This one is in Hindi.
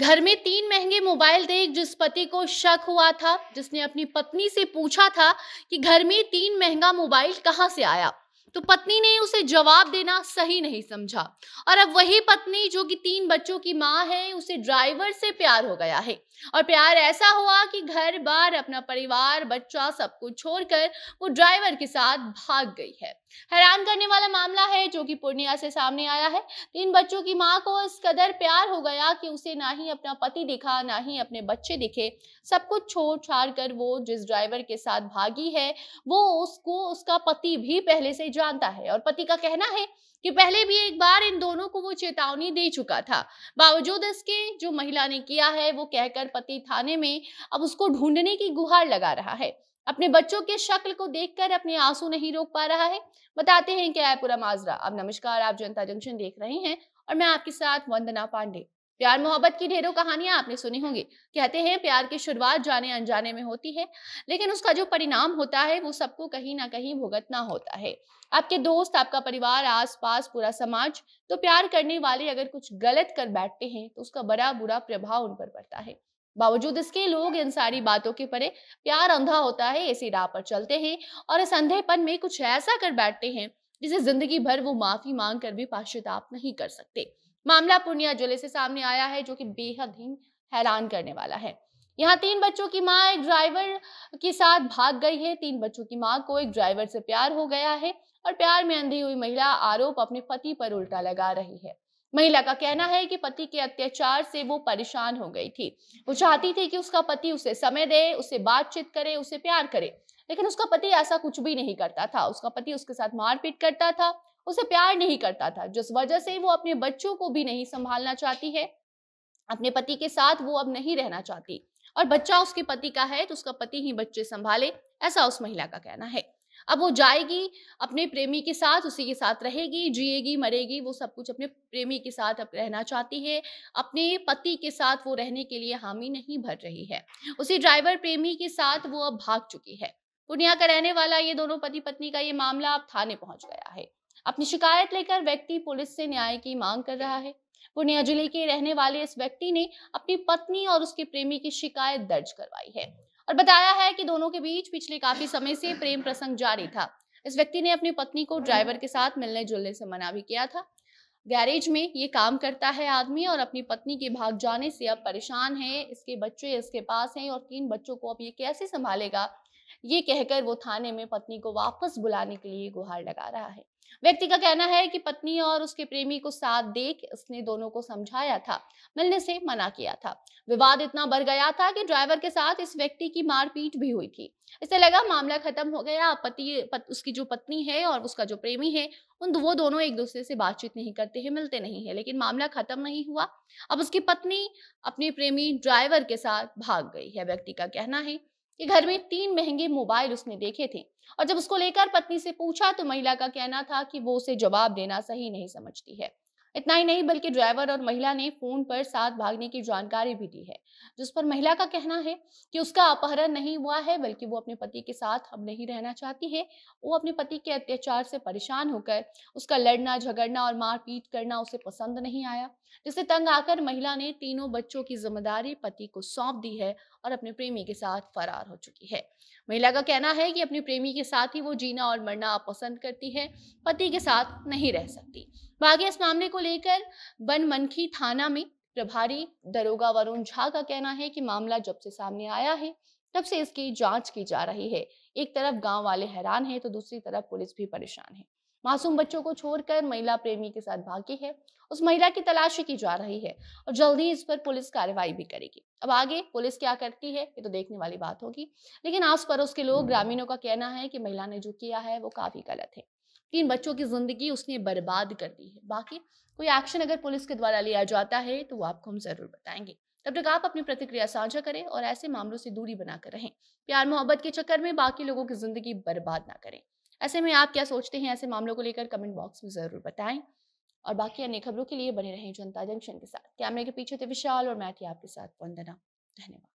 घर में तीन महंगे मोबाइल देख जिस पति को शक हुआ था जिसने अपनी पत्नी से पूछा था कि घर में तीन महंगा मोबाइल कहाँ से आया तो पत्नी ने उसे जवाब देना सही नहीं समझा और अब वही पत्नी जो कि तीन बच्चों की माँ है उसे ड्राइवर से प्यार हो गया है और प्यार ऐसा हुआ कि घर बार अपना परिवार बच्चा सब कुछ छोड़कर वो ड्राइवर के साथ भाग गई है हैरान करने वाला मामला है जो कि पूर्णिया से सामने आया है तीन बच्चों की माँ को इस कदर प्यार हो गया कि उसे ना ही अपना पति दिखा ना ही अपने बच्चे दिखे सब कुछ छोड़ छाड़ कर वो जिस ड्राइवर के साथ भागी है वो उसको उसका पति भी पहले से जानता है और पति का कहना है कि पहले भी एक बार इन दोनों को वो चेतावनी दे चुका था बावजूद इसके जो महिला ने किया है वो कहकर गणपति थाने में अब उसको ढूंढने की गुहार लगा रहा है अपने बच्चों के शक्ल को देखकर अपने आंसू नहीं रोक पा रहा है बताते हैं कि आयपुरा माजरा अब नमस्कार आप जनता जंक्शन देख रहे हैं और मैं आपके साथ वंदना पांडे प्यार मोहब्बत की ढेरों कहानियां आपने सुनी होंगी कहते हैं प्यार की शुरुआत जाने अनजाने में होती है लेकिन उसका जो परिणाम होता है वो सबको कहीं ना कहीं भुगतना होता है आपके दोस्त आपका परिवार आसपास पूरा समाज तो प्यार करने वाले अगर कुछ गलत कर बैठते हैं तो उसका बड़ा बुरा प्रभाव उन पर पड़ता है बावजूद इसके लोग इन सारी बातों के परे प्यार अंधा होता है इसी राह पर चलते हैं और इस अंधेपन में कुछ ऐसा कर बैठते हैं जिसे जिंदगी भर वो माफी मांग कर भी पाश्चाताप नहीं कर सकते मामला पूर्णिया जिले से सामने आया है जो कि बेहद ही हैरान करने वाला है यहाँ तीन बच्चों की माँ एक ड्राइवर के साथ भाग गई है तीन बच्चों की माँ को एक ड्राइवर से प्यार हो गया है और प्यार में अंधी हुई महिला आरोप अपने पति पर उल्टा लगा रही है महिला का कहना है कि पति के अत्याचार से वो परेशान हो गई थी वो चाहती थी कि उसका पति उसे समय दे उसे बातचीत करे उसे प्यार करे लेकिन उसका पति ऐसा कुछ भी नहीं करता था उसका पति उसके साथ मारपीट करता था उसे प्यार नहीं करता था जिस वजह से वो अपने बच्चों को भी नहीं संभालना चाहती है अपने पति के साथ वो अब नहीं रहना चाहती और बच्चा उसके पति का है तो उसका पति ही बच्चे संभाले ऐसा उस महिला का कहना है अब वो जाएगी अपने प्रेमी के साथ उसी के साथ रहेगी जिएगी मरेगी वो सब कुछ अपने प्रेमी के साथ अब रहना चाहती है अपने पति के साथ वो रहने के लिए हामी नहीं भर रही है उसी ड्राइवर प्रेमी के साथ वो अब भाग चुकी है पूर्णिया का रहने वाला ये दोनों पति पत्नी का ये मामला अब थाने पहुंच गया है अपनी शिकायत लेकर व्यक्ति पुलिस से न्याय की मांग कर रहा है पूर्णिया जिले के रहने वाले इस व्यक्ति ने अपनी पत्नी और उसके प्रेमी की शिकायत दर्ज करवाई है और बताया है कि दोनों के बीच पिछले काफी समय से प्रेम प्रसंग जारी था इस व्यक्ति ने अपनी पत्नी को ड्राइवर के साथ मिलने जुलने से मना भी किया था गैरेज में ये काम करता है आदमी और अपनी पत्नी के भाग जाने से अब परेशान है इसके बच्चे इसके पास हैं और तीन बच्चों को अब ये कैसे संभालेगा ये कहकर वो थाने में पत्नी को वापस बुलाने के लिए गुहार लगा रहा है व्यक्ति का कहना है कि पत्नी और उसके प्रेमी को साथ देख उसने दोनों को समझाया था मिलने से मना किया था विवाद इतना बढ़ गया था कि ड्राइवर के साथ इस व्यक्ति की मारपीट भी हुई थी इससे लगा मामला खत्म हो गया पति पत, उसकी जो पत्नी है और उसका जो प्रेमी है उन वो दोनों एक दूसरे से बातचीत नहीं करते हैं मिलते नहीं है लेकिन मामला खत्म नहीं हुआ अब उसकी पत्नी अपने प्रेमी ड्राइवर के साथ भाग गई है व्यक्ति का कहना है कि घर में तीन महंगे मोबाइल उसने देखे थे और जब उसको लेकर पत्नी से पूछा तो महिला का कहना था कि वो उसे जवाब देना सही नहीं समझती है इतना ही नहीं बल्कि ड्राइवर और महिला ने फोन पर साथ भागने की जानकारी भी दी है जिस पर महिला का कहना है कि उसका अपहरण नहीं हुआ है बल्कि वो अपने पति के साथ अब नहीं रहना चाहती है वो अपने पति के अत्याचार से परेशान होकर उसका लड़ना झगड़ना और मारपीट करना उसे पसंद नहीं आया जिससे तंग आकर महिला ने तीनों बच्चों की जिम्मेदारी पति को सौंप दी है और अपने प्रेमी के साथ फरार हो चुकी है महिला का कहना है कि अपने प्रेमी के साथ ही वो जीना और मरना पसंद करती है पति के साथ नहीं रह सकती बाकी इस मामले को लेकर बनमनखी थाना में प्रभारी दरोगा वरुण झा का कहना है कि मामला जब से सामने आया है तब से इसकी जांच की जा रही है एक तरफ गांव वाले हैरान हैं तो दूसरी तरफ पुलिस भी परेशान है मासूम बच्चों को छोड़कर महिला प्रेमी के साथ भागी है उस महिला की तलाशी की जा रही है और जल्दी इस पर पुलिस कार्रवाई भी करेगी अब आगे पुलिस क्या करती है ये तो देखने वाली बात होगी लेकिन आस पड़ोस के लोग ग्रामीणों का कहना है कि महिला ने जो किया है वो काफी गलत है तीन बच्चों की ज़िंदगी उसने बर्बाद कर दी है बाकी कोई एक्शन अगर पुलिस के द्वारा लिया जाता है तो वो आपको हम ज़रूर बताएंगे तब तक आप अपनी प्रतिक्रिया साझा करें और ऐसे मामलों से दूरी बनाकर रहें प्यार मोहब्बत के चक्कर में बाकी लोगों की ज़िंदगी बर्बाद ना करें ऐसे में आप क्या सोचते हैं ऐसे मामलों को लेकर कमेंट बॉक्स में ज़रूर बताएं और बाकी अन्य खबरों के लिए बने रहें जनता जंक्शन के साथ कैमरे के पीछे थे विशाल और मैं थी आपके साथ वंदना धन्यवाद